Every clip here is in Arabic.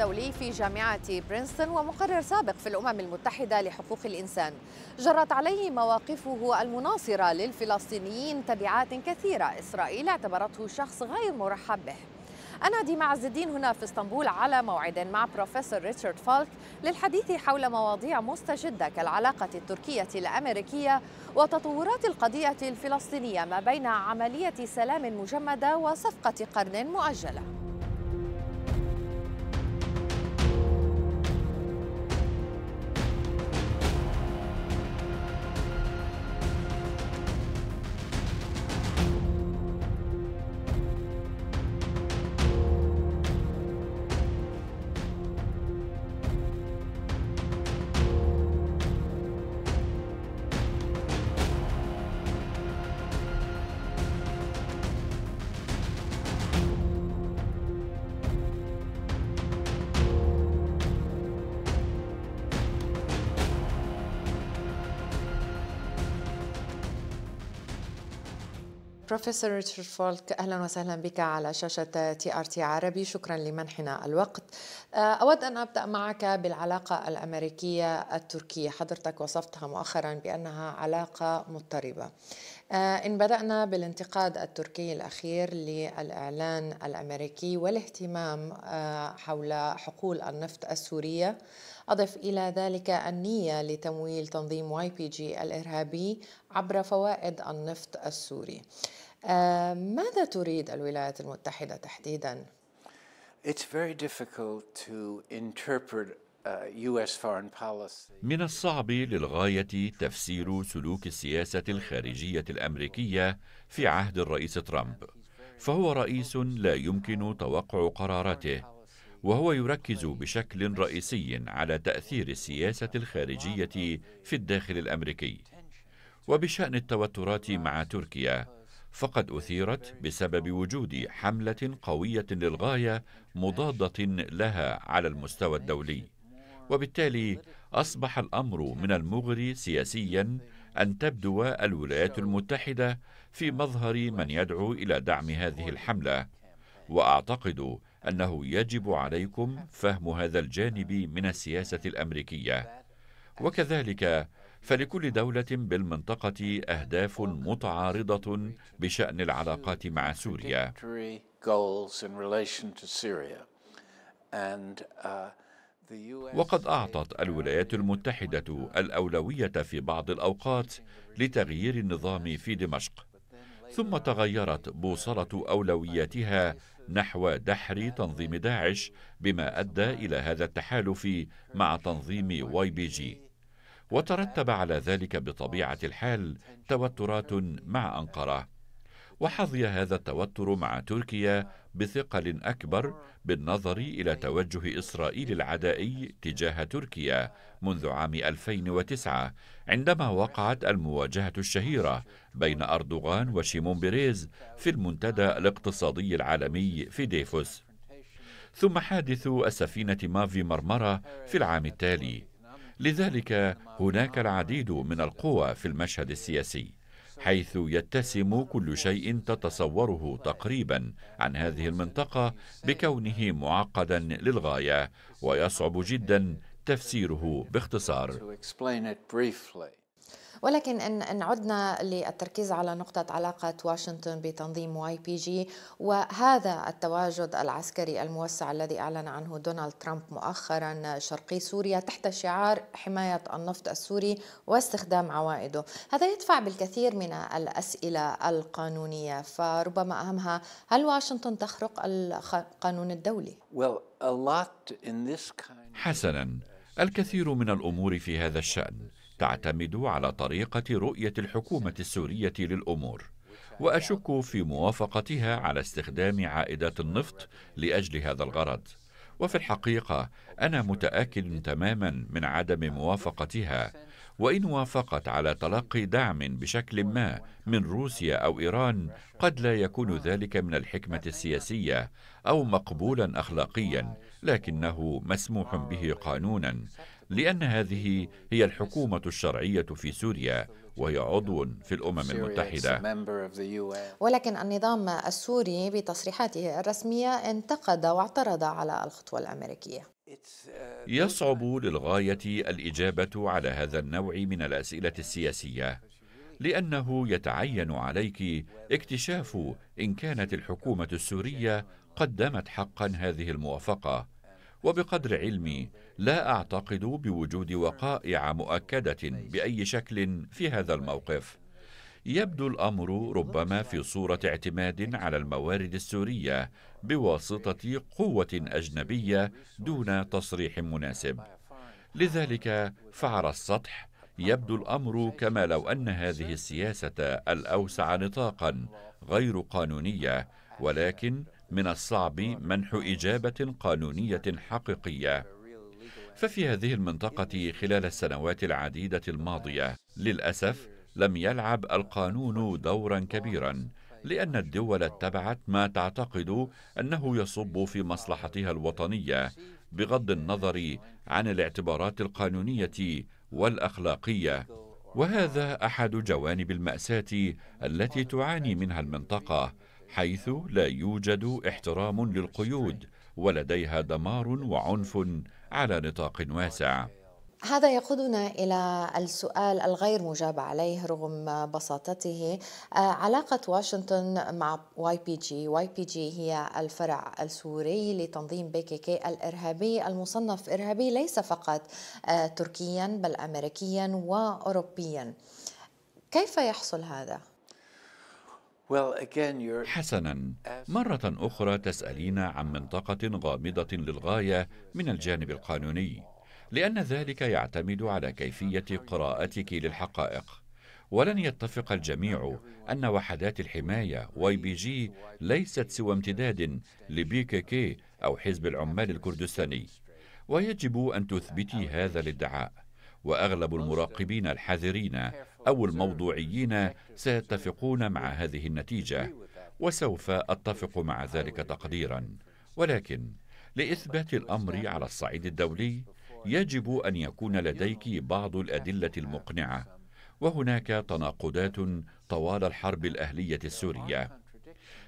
الدولي في جامعة برينستون ومقرر سابق في الأمم المتحدة لحقوق الإنسان جرت عليه مواقفه المناصرة للفلسطينيين تبعات كثيرة إسرائيل اعتبرته شخص غير مرحب به أنا ديما عز الدين هنا في اسطنبول على موعد مع بروفيسور ريتشارد فالك للحديث حول مواضيع مستجدة كالعلاقة التركية الأمريكية وتطورات القضية الفلسطينية ما بين عملية سلام مجمدة وصفقة قرن مؤجلة بروفيسور ريتشارد فولك اهلا وسهلا بك على شاشه تي ار تي عربي شكرا لمنحنا الوقت آه، اود ان ابدا معك بالعلاقه الامريكيه التركيه حضرتك وصفتها مؤخرا بانها علاقه مضطربه آه، إن بدأنا بالانتقاد التركي الأخير للإعلان الأمريكي والاهتمام آه، حول حقول النفط السورية أضف إلى ذلك النية لتمويل تنظيم واي بي جي الإرهابي عبر فوائد النفط السوري آه، ماذا تريد الولايات المتحدة تحديدا؟ It's very difficult to interpret آه، من الصعب للغاية تفسير سلوك السياسة الخارجية الأمريكية في عهد الرئيس ترامب، فهو رئيس لا يمكن توقع قراراته، وهو يركز بشكل رئيسي على تأثير السياسة الخارجية في الداخل الأمريكي. وبشأن التوترات مع تركيا، فقد أثيرت بسبب وجود حملة قوية للغاية مضادة لها على المستوى الدولي. وبالتالي أصبح الأمر من المغري سياسيا أن تبدو الولايات المتحدة في مظهر من يدعو إلى دعم هذه الحملة وأعتقد أنه يجب عليكم فهم هذا الجانب من السياسة الأمريكية وكذلك فلكل دولة بالمنطقة أهداف متعارضة بشأن العلاقات مع سوريا. وقد أعطت الولايات المتحدة الأولوية في بعض الأوقات لتغيير النظام في دمشق ثم تغيرت بوصلة أولوياتها نحو دحر تنظيم داعش بما أدى إلى هذا التحالف مع تنظيم واي بي جي وترتب على ذلك بطبيعة الحال توترات مع أنقرة وحظي هذا التوتر مع تركيا بثقل أكبر بالنظر إلى أيوة. توجه إسرائيل العدائي تجاه تركيا منذ عام 2009 عندما وقعت المواجهة الشهيرة بين أردوغان وشيمون بيريز في المنتدى الاقتصادي العالمي في ديفوس ثم حادث السفينة مافي مرمرة في العام التالي لذلك هناك العديد من القوى في المشهد السياسي حيث يتسم كل شيء تتصوره تقريبا عن هذه المنطقة بكونه معقدا للغاية ويصعب جدا تفسيره باختصار. ولكن إن عدنا للتركيز على نقطة علاقة واشنطن بتنظيم واي بي جي وهذا التواجد العسكري الموسع الذي أعلن عنه دونالد ترامب مؤخرا شرقي سوريا تحت شعار حماية النفط السوري واستخدام عوائده هذا يدفع بالكثير من الأسئلة القانونية فربما أهمها هل واشنطن تخرق القانون الدولي؟ حسنا الكثير من الأمور في هذا الشأن تعتمد على طريقة رؤية الحكومة السورية للأمور وأشك في موافقتها على استخدام عائدات النفط لأجل هذا الغرض وفي الحقيقة أنا متأكد تماما من عدم موافقتها وإن وافقت على تلقي دعم بشكل ما من روسيا أو إيران قد لا يكون ذلك من الحكمة السياسية أو مقبولا أخلاقيا لكنه مسموح به قانونا لأن هذه هي الحكومة الشرعية في سوريا وهي عضو في الأمم المتحدة ولكن النظام السوري بتصريحاته الرسمية انتقد واعترض على الخطوة الأمريكية uh, يصعب للغاية الإجابة على هذا النوع من الأسئلة السياسية لأنه يتعين عليك اكتشاف إن كانت الحكومة السورية قدمت حقا هذه الموافقة وبقدر علمي لا اعتقد بوجود وقائع مؤكده باي شكل في هذا الموقف يبدو الامر ربما في صوره اعتماد على الموارد السوريه بواسطه قوه اجنبيه دون تصريح مناسب لذلك فعلى السطح يبدو الامر كما لو ان هذه السياسه الاوسع نطاقا غير قانونيه ولكن من الصعب منح اجابه قانونيه حقيقيه ففي هذه المنطقة خلال السنوات العديدة الماضية للأسف لم يلعب القانون دورا كبيرا لأن الدول اتبعت ما تعتقد أنه يصب في مصلحتها الوطنية بغض النظر عن الاعتبارات القانونية والأخلاقية وهذا أحد جوانب المأساة التي تعاني منها المنطقة حيث لا يوجد احترام للقيود ولديها دمار وعنف على نطاق واسع هذا يقودنا إلى السؤال الغير مجاب عليه رغم بساطته آه، علاقة واشنطن مع واي بي جي واي بي جي هي الفرع السوري لتنظيم بي كي كي الإرهابي المصنف إرهابي ليس فقط آه، تركيا بل أمريكيا وأوروبيا كيف يحصل هذا؟ حسنا مرة أخرى تسألين عن منطقة غامضة للغاية من الجانب القانوني لأن ذلك يعتمد على كيفية قراءتك للحقائق ولن يتفق الجميع أن وحدات الحماية واي بي جي ليست سوى امتداد لبي كي كي أو حزب العمال الكردستاني ويجب أن تثبتي هذا الادعاء وأغلب المراقبين الحذرين أو الموضوعيين سيتفقون مع هذه النتيجة وسوف أتفق مع ذلك تقديرا ولكن لإثبات الأمر على الصعيد الدولي يجب أن يكون لديك بعض الأدلة المقنعة وهناك تناقضات طوال الحرب الأهلية السورية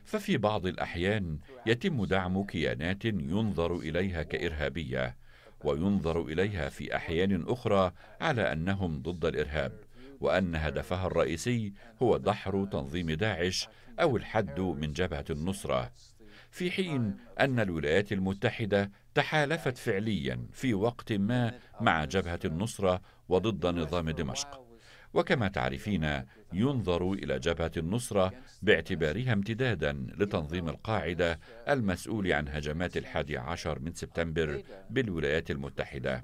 ففي بعض الأحيان يتم دعم كيانات ينظر إليها كإرهابية وينظر إليها في أحيان أخرى على أنهم ضد الإرهاب وأن هدفها الرئيسي هو دحر تنظيم داعش أو الحد من جبهة النصرة في حين أن الولايات المتحدة تحالفت فعليا في وقت ما مع جبهة النصرة وضد نظام دمشق وكما تعرفين ينظر إلى جبهة النصرة باعتبارها امتدادا لتنظيم القاعدة المسؤول عن هجمات الحادي عشر من سبتمبر بالولايات المتحدة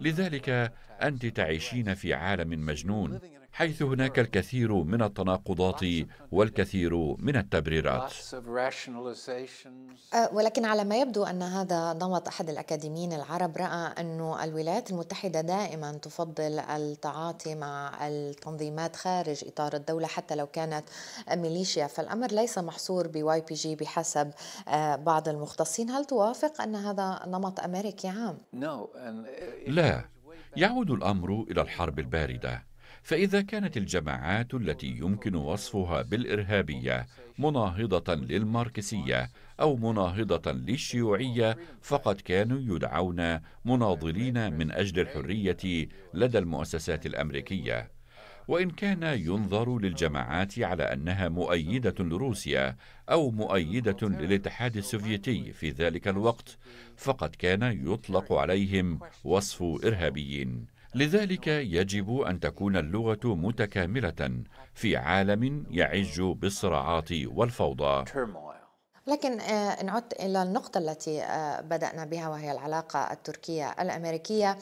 لذلك أنت تعيشين في عالم مجنون حيث هناك الكثير من التناقضات والكثير من التبريرات أه، ولكن على ما يبدو أن هذا نمط أحد الأكاديميين العرب رأى أن الولايات المتحدة دائما تفضل التعاطي مع التنظيمات خارج إطار الدولة حتى لو كانت ميليشيا فالأمر ليس محصور بواي بي جي بحسب أه، بعض المختصين هل توافق أن هذا نمط أمريكي عام؟ لا يعود الأمر إلى الحرب الباردة فإذا كانت الجماعات التي يمكن وصفها بالإرهابية مناهضة للماركسية أو مناهضة للشيوعية فقد كانوا يدعون مناضلين من أجل الحرية لدى المؤسسات الأمريكية وإن كان ينظر للجماعات على أنها مؤيدة لروسيا أو مؤيدة للاتحاد السوفيتي في ذلك الوقت فقد كان يطلق عليهم وصف إرهابيين لذلك يجب أن تكون اللغة متكاملة في عالم يعج بالصراعات والفوضى. لكن آه، نعود إلى النقطة التي آه، بدأنا بها وهي العلاقة التركية الأمريكية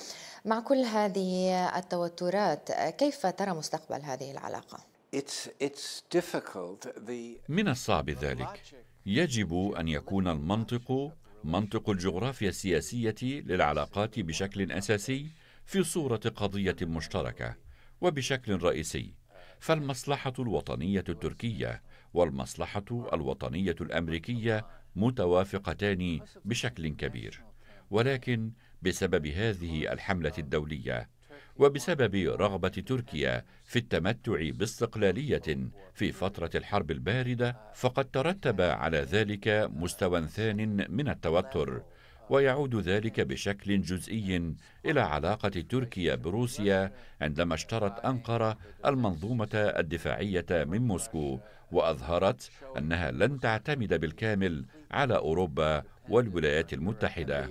مع كل هذه التوترات آه، كيف ترى مستقبل هذه العلاقة؟ من الصعب ذلك يجب أن يكون المنطق منطق الجغرافيا السياسية للعلاقات بشكل أساسي في صورة قضية مشتركة وبشكل رئيسي فالمصلحة الوطنية التركية والمصلحة الوطنية الأمريكية متوافقتان بشكل كبير ولكن بسبب هذه الحملة الدولية وبسبب رغبة تركيا في التمتع باستقلالية في فترة الحرب الباردة فقد ترتب على ذلك مستوى ثان من التوتر ويعود ذلك بشكل جزئي إلى علاقة تركيا بروسيا عندما اشترت أنقرة المنظومة الدفاعية من موسكو وأظهرت أنها لن تعتمد بالكامل على أوروبا والولايات المتحدة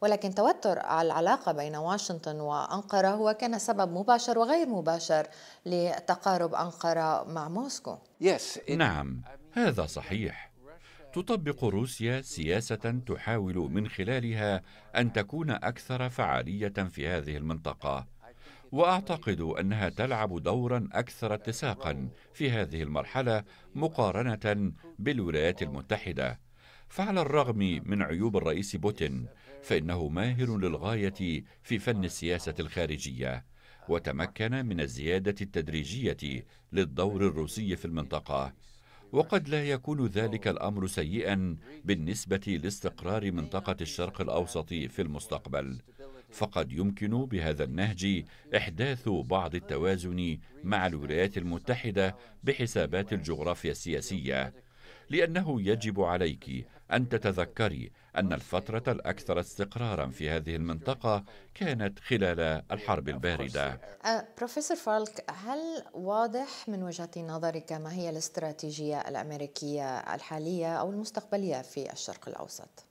ولكن توتر العلاقة بين واشنطن وأنقرة هو كان سبب مباشر وغير مباشر لتقارب أنقرة مع موسكو نعم هذا صحيح تطبق روسيا سياسة تحاول من خلالها أن تكون أكثر فعالية في هذه المنطقة، وأعتقد أنها تلعب دورا أكثر اتساقا في هذه المرحلة مقارنة بالولايات المتحدة. فعلى الرغم من عيوب الرئيس بوتين، فإنه ماهر للغاية في فن السياسة الخارجية، وتمكن من الزيادة التدريجية للدور الروسي في المنطقة، وقد لا يكون ذلك الأمر سيئا بالنسبة لاستقرار منطقة الشرق الأوسط في المستقبل فقد يمكن بهذا النهج إحداث بعض التوازن مع الولايات المتحدة بحسابات الجغرافيا السياسية لأنه يجب عليك أن تتذكري أن الفترة الأكثر استقرارا في هذه المنطقة كانت خلال الحرب الباردة أه، بروفيسور فالك هل واضح من وجهة نظرك ما هي الاستراتيجية الأمريكية الحالية أو المستقبلية في الشرق الأوسط؟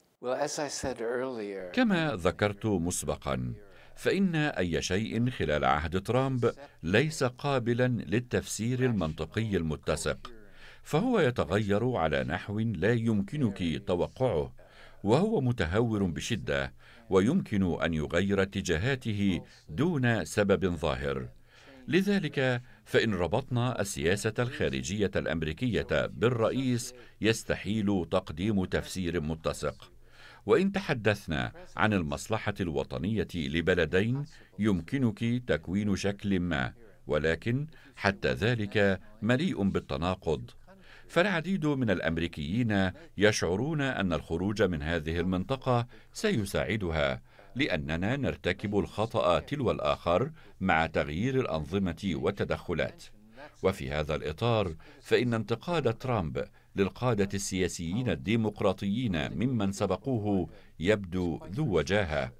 كما ذكرت مسبقا فإن أي شيء خلال عهد ترامب ليس قابلا للتفسير المنطقي المتسق فهو يتغير على نحو لا يمكنك توقعه وهو متهور بشده ويمكن ان يغير اتجاهاته دون سبب ظاهر لذلك فان ربطنا السياسه الخارجيه الامريكيه بالرئيس يستحيل تقديم تفسير متسق وان تحدثنا عن المصلحه الوطنيه لبلدين يمكنك تكوين شكل ما ولكن حتى ذلك مليء بالتناقض فالعديد من الامريكيين يشعرون ان الخروج من هذه المنطقه سيساعدها لاننا نرتكب الخطا تلو الاخر مع تغيير الانظمه والتدخلات وفي هذا الاطار فان انتقاد ترامب للقاده السياسيين الديمقراطيين ممن سبقوه يبدو ذو وجاهه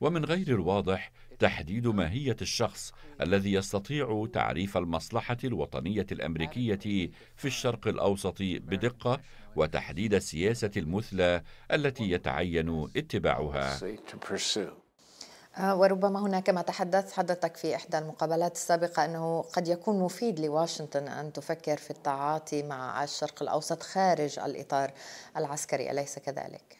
ومن غير الواضح تحديد ماهية الشخص الذي يستطيع تعريف المصلحة الوطنية الأمريكية في الشرق الأوسط بدقة وتحديد السياسة المثلى التي يتعين اتباعها. آه، وربما هناك ما تحدث حضرتك في إحدى المقابلات السابقة أنه قد يكون مفيد لواشنطن أن تفكر في التعاطي مع الشرق الأوسط خارج الإطار العسكري أليس كذلك؟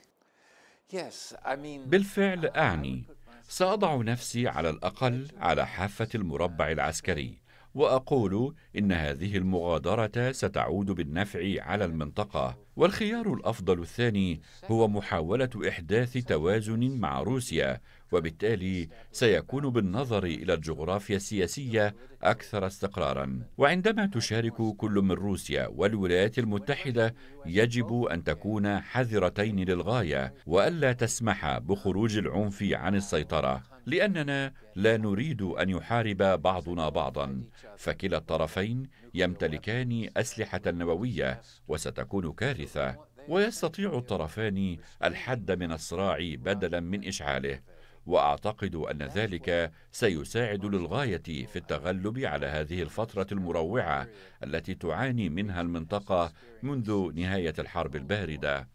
بالفعل أعني سأضع نفسي على الأقل على حافة المربع العسكري وأقول إن هذه المغادرة ستعود بالنفع على المنطقة والخيار الأفضل الثاني هو محاولة إحداث توازن مع روسيا وبالتالي سيكون بالنظر إلى الجغرافيا السياسية أكثر استقرارا وعندما تشارك كل من روسيا والولايات المتحدة يجب أن تكون حذرتين للغاية وألا تسمح بخروج العنف عن السيطرة لأننا لا نريد أن يحارب بعضنا بعضا فكلا الطرفين يمتلكان أسلحة نووية وستكون كارثة ويستطيع الطرفان الحد من الصراع بدلا من إشعاله واعتقد ان ذلك سيساعد للغايه في التغلب على هذه الفتره المروعه التي تعاني منها المنطقه منذ نهايه الحرب البارده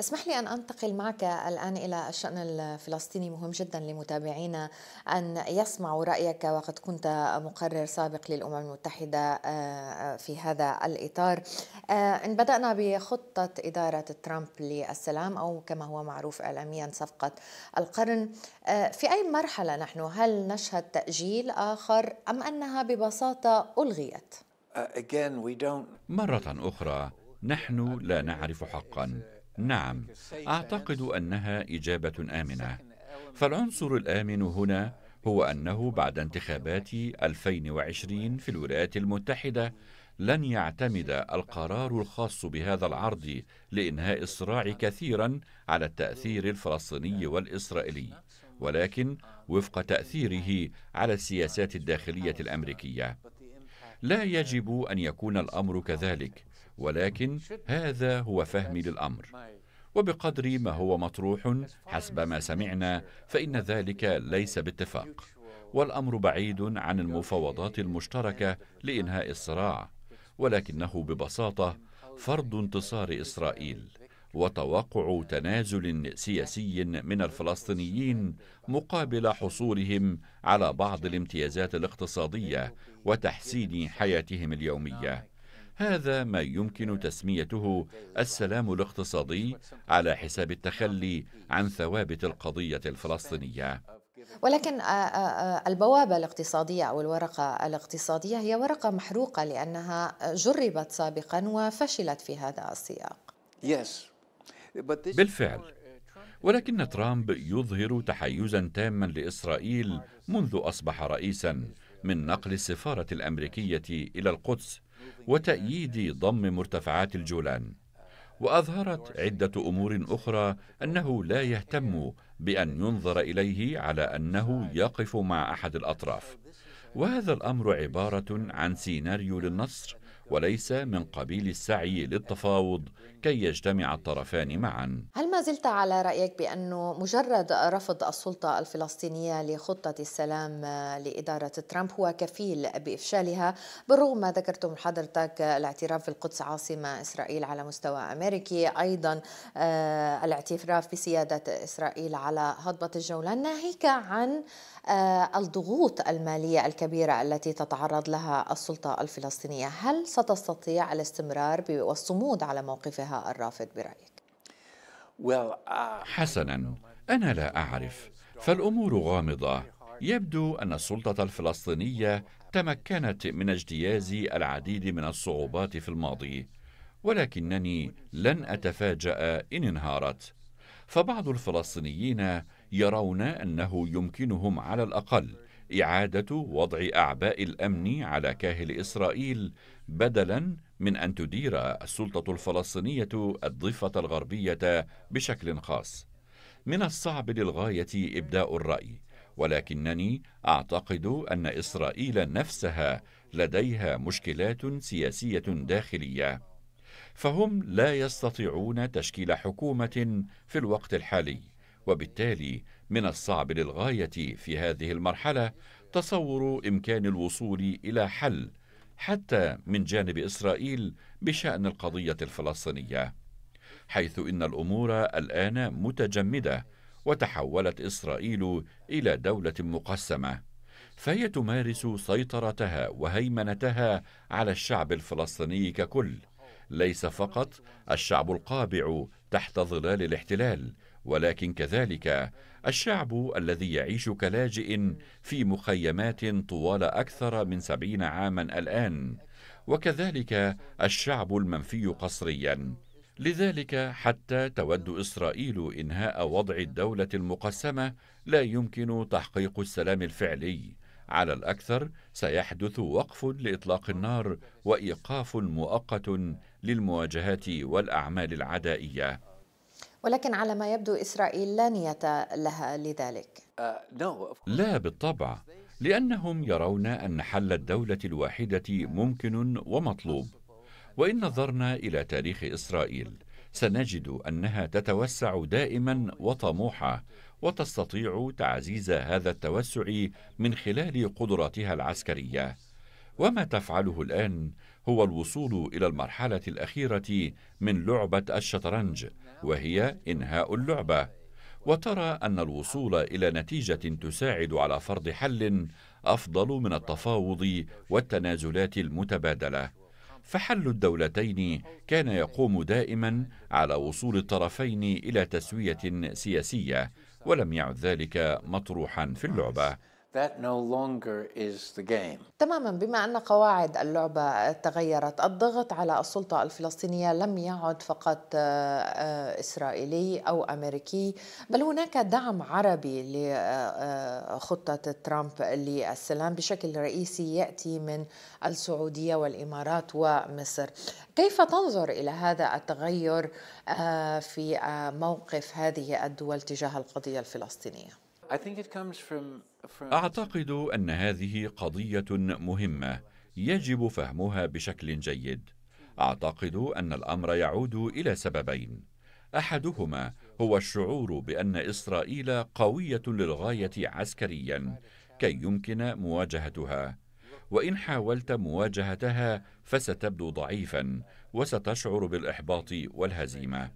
اسمح لي أن أنتقل معك الآن إلى الشأن الفلسطيني مهم جدا لمتابعينا أن يسمعوا رأيك وقد كنت مقرر سابق للأمم المتحدة آه، في هذا الإطار آه، إن بدأنا بخطة إدارة ترامب للسلام أو كما هو معروف إعلاميا صفقة القرن آه، في أي مرحلة نحن هل نشهد تأجيل آخر أم أنها ببساطة ألغيت؟ uh, مرة أخرى نحن لا نعرف حقا نعم اعتقد انها اجابه امنه فالعنصر الامن هنا هو انه بعد انتخابات 2020 في الولايات المتحده لن يعتمد القرار الخاص بهذا العرض لانهاء الصراع كثيرا على التاثير الفلسطيني والاسرائيلي ولكن وفق تاثيره على السياسات الداخليه الامريكيه لا يجب ان يكون الامر كذلك ولكن هذا هو فهمي للامر وبقدر ما هو مطروح حسب ما سمعنا فان ذلك ليس باتفاق والامر بعيد عن المفاوضات المشتركه لانهاء الصراع ولكنه ببساطه فرض انتصار اسرائيل وتوقع تنازل سياسي من الفلسطينيين مقابل حصولهم على بعض الامتيازات الاقتصاديه وتحسين حياتهم اليوميه هذا ما يمكن تسميته السلام الاقتصادي على حساب التخلي عن ثوابت القضيه الفلسطينيه ولكن آه، آه، آه، البوابة الاقتصادية أو الورقة الاقتصادية هي ورقة محروقة لأنها جربت سابقا وفشلت في هذا السياق بالفعل ولكن ترامب يظهر تحيزا تاما لإسرائيل منذ أصبح رئيسا من نقل السفارة الأمريكية إلى القدس وتأييد ضم مرتفعات الجولان وأظهرت عدة أمور أخرى أنه لا يهتم بأن ينظر إليه على أنه يقف مع أحد الأطراف وهذا الأمر عبارة عن سيناريو للنصر وليس من قبيل السعي للتفاوض كي يجتمع الطرفان معا هل ما زلت على رأيك بأنه مجرد رفض السلطة الفلسطينية لخطة السلام لإدارة ترامب هو كفيل بإفشالها بالرغم ما ذكرته حضرتك الاعتراف بالقدس عاصمة إسرائيل على مستوى أمريكي أيضا آه، الاعتراف بسيادة إسرائيل على هضبة الجولان ناهيك عن آه، الضغوط المالية الكبيرة التي تتعرض لها السلطة الفلسطينية هل ستستطيع الاستمرار والصمود على موقفها الرافض برأيك؟ uh, حسنا أنا لا أعرف فالأمور غامضة يبدو أن السلطة الفلسطينية تمكنت من اجتياز العديد من الصعوبات في الماضي ولكنني لن أتفاجأ إن انهارت فبعض الفلسطينيين يرون أنه يمكنهم على الأقل إعادة وضع أعباء الأمن على كاهل إسرائيل بدلاً من أن تدير السلطة الفلسطينية الضفة الغربية بشكل خاص. من الصعب للغاية إبداء الرأي، ولكنني أعتقد أن إسرائيل نفسها لديها مشكلات سياسية داخلية، فهم لا يستطيعون تشكيل حكومة في الوقت الحالي، وبالتالي من الصعب للغايه في هذه المرحله تصور امكان الوصول الى حل حتى من جانب اسرائيل بشان القضيه الفلسطينيه حيث ان الامور الان متجمده وتحولت اسرائيل الى دوله مقسمه فهي تمارس سيطرتها وهيمنتها على الشعب الفلسطيني ككل ليس فقط الشعب القابع تحت ظلال الاحتلال ولكن كذلك الشعب الذي يعيش كلاجئ في مخيمات طوال أكثر من سبعين عاما الآن وكذلك الشعب المنفي قصريا لذلك حتى تود إسرائيل إنهاء وضع الدولة المقسمة لا يمكن تحقيق السلام الفعلي على الأكثر سيحدث وقف لإطلاق النار وإيقاف مؤقت للمواجهات والأعمال العدائية ولكن على ما يبدو إسرائيل لا نية لها لذلك uh, لا بالطبع لأنهم يرون أن حل الدولة الواحدة ممكن ومطلوب وإن نظرنا إلى تاريخ إسرائيل سنجد أنها تتوسع دائما وطموحة وتستطيع تعزيز هذا التوسع من خلال قدراتها العسكرية وما تفعله الآن هو الوصول إلى المرحلة الأخيرة من لعبة الشطرنج وهي إنهاء اللعبة وترى أن الوصول إلى نتيجة تساعد على فرض حل أفضل من التفاوض والتنازلات المتبادلة فحل الدولتين كان يقوم دائما على وصول الطرفين إلى تسوية سياسية ولم يعد ذلك مطروحا في اللعبة That no longer is the game. تماما بما أن قواعد اللعبة تغيرت الضغط على السلطة الفلسطينية لم يعد فقط آه، آه، إسرائيلي أو أمريكي بل هناك دعم عربي لخطة آه، ترامب للسلام بشكل رئيسي يأتي من السعودية والإمارات ومصر كيف تنظر إلى هذا التغير في موقف هذه الدول تجاه القضية الفلسطينية؟ اعتقد ان هذه قضيه مهمه يجب فهمها بشكل جيد اعتقد ان الامر يعود الى سببين احدهما هو الشعور بان اسرائيل قويه للغايه عسكريا كي يمكن مواجهتها وان حاولت مواجهتها فستبدو ضعيفا وستشعر بالاحباط والهزيمه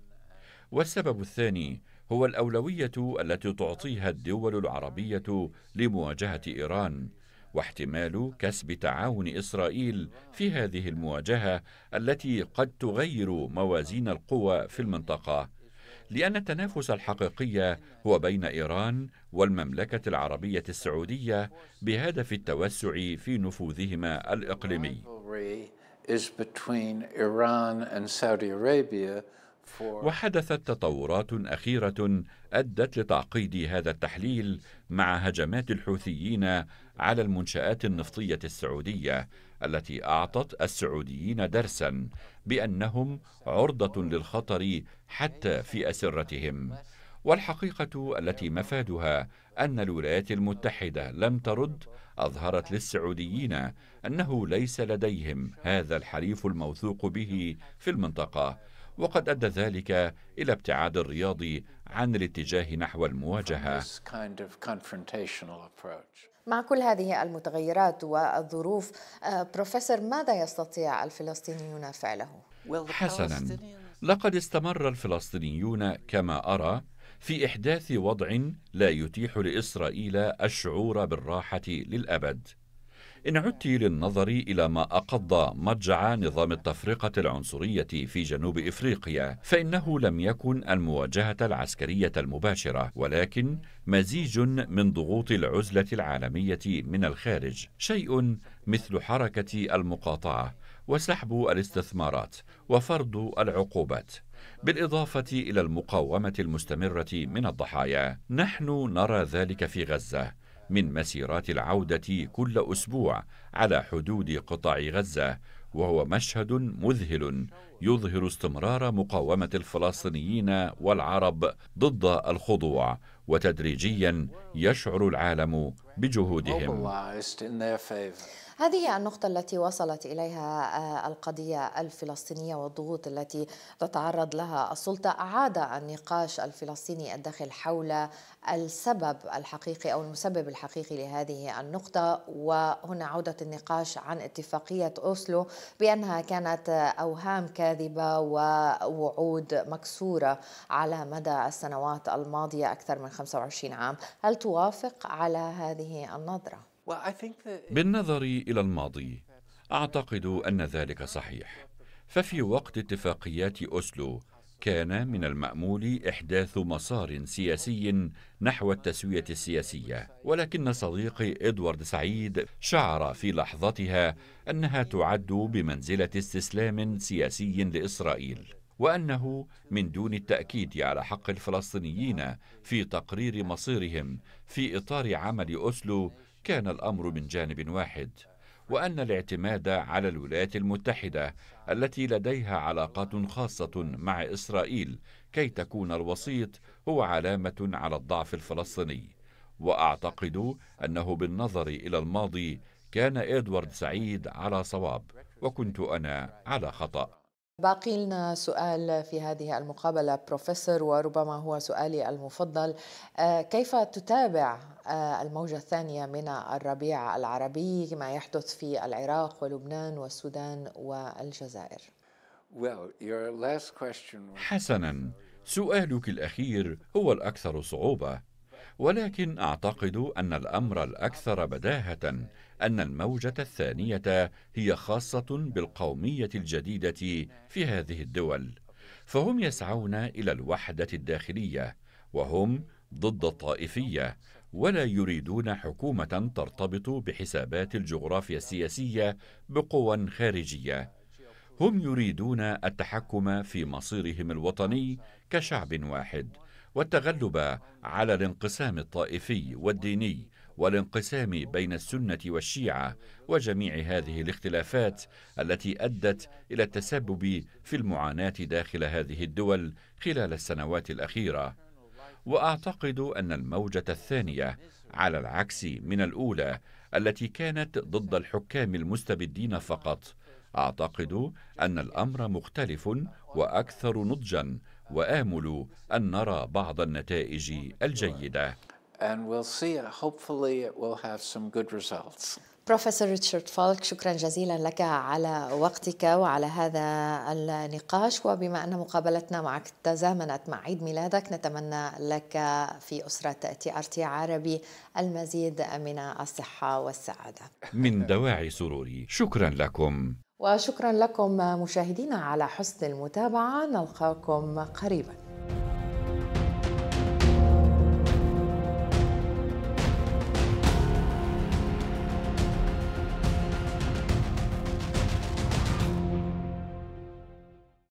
والسبب الثاني هو الأولوية التي تعطيها الدول العربية لمواجهة إيران واحتمال كسب تعاون إسرائيل في هذه المواجهة التي قد تغير موازين القوى في المنطقة لأن التنافس الحقيقي هو بين إيران والمملكة العربية السعودية بهدف التوسع في نفوذهما الإقليمي. وحدثت تطورات اخيره ادت لتعقيد هذا التحليل مع هجمات الحوثيين على المنشات النفطيه السعوديه التي اعطت السعوديين درسا بانهم عرضه للخطر حتى في اسرتهم والحقيقه التي مفادها ان الولايات المتحده لم ترد اظهرت للسعوديين انه ليس لديهم هذا الحليف الموثوق به في المنطقه وقد ادى ذلك الى ابتعاد الرياض عن الاتجاه نحو المواجهه مع كل هذه المتغيرات والظروف آه، بروفيسور ماذا يستطيع الفلسطينيون فعله حسنا لقد استمر الفلسطينيون كما ارى في احداث وضع لا يتيح لاسرائيل الشعور بالراحه للابد إن عدت للنظر إلى ما أقض مضجع نظام التفرقة العنصرية في جنوب إفريقيا فإنه لم يكن المواجهة العسكرية المباشرة ولكن مزيج من ضغوط العزلة العالمية من الخارج شيء مثل حركة المقاطعة وسحب الاستثمارات وفرض العقوبات بالإضافة إلى المقاومة المستمرة من الضحايا نحن نرى ذلك في غزة من مسيرات العودة كل أسبوع على حدود قطاع غزة وهو مشهد مذهل يظهر استمرار مقاومة الفلسطينيين والعرب ضد الخضوع وتدريجيا يشعر العالم بجهودهم هذه النقطة التي وصلت إليها آه، القضية الفلسطينية والضغوط التي تتعرض لها السلطة أعاد النقاش الفلسطيني الداخل حول السبب الحقيقي أو المسبب الحقيقي لهذه النقطة وهنا عودة النقاش عن اتفاقية أوسلو بأنها كانت أوهام كان كاذبة ووعود مكسورة على مدى السنوات الماضية أكثر من 25 عام هل توافق على هذه النظرة؟ بالنظر إلى الماضي أعتقد أن ذلك صحيح ففي وقت اتفاقيات أوسلو كان من المأمول إحداث مسار سياسي نحو التسوية السياسية، ولكن صديقي إدوارد سعيد شعر في لحظتها أنها تعد بمنزلة استسلام سياسي لإسرائيل، وأنه من دون التأكيد على حق الفلسطينيين في تقرير مصيرهم في إطار عمل أوسلو كان الأمر من جانب واحد، وأن الاعتماد على الولايات المتحدة التي لديها علاقات خاصة مع إسرائيل كي تكون الوسيط هو علامة على الضعف الفلسطيني وأعتقد أنه بالنظر إلى الماضي كان إدوارد سعيد على صواب وكنت أنا على خطأ باقي لنا سؤال في هذه المقابله بروفيسور وربما هو سؤالي المفضل آه، كيف تتابع آه، الموجه الثانيه من الربيع العربي ما يحدث في العراق ولبنان والسودان والجزائر حسنا سؤالك الاخير هو الاكثر صعوبه ولكن اعتقد ان الامر الاكثر بداهه ان الموجه الثانيه هي خاصه بالقوميه الجديده في هذه الدول فهم يسعون الى الوحده الداخليه وهم ضد الطائفيه ولا يريدون حكومه ترتبط بحسابات الجغرافيا السياسيه بقوى خارجيه هم يريدون التحكم في مصيرهم الوطني كشعب واحد والتغلب على الانقسام الطائفي والديني والانقسام بين السنه والشيعه وجميع هذه الاختلافات التي ادت الى التسبب في المعاناه داخل هذه الدول خلال السنوات الاخيره واعتقد ان الموجه الثانيه على العكس من الاولى التي كانت ضد الحكام المستبدين فقط اعتقد ان الامر مختلف واكثر نضجا وآمل أن نرى بعض النتائج الجيدة. And we'll see, hopefully it will have some good results. بروفيسور ريتشارد فالك شكرا جزيلا لك على وقتك وعلى هذا النقاش وبما أن مقابلتنا معك تزامنت مع عيد ميلادك نتمنى لك في أسرة تي آر تي عربي المزيد من الصحة والسعادة من دواعي سروري شكرا لكم وشكرا لكم مشاهدينا على حسن المتابعة نلقاكم قريباً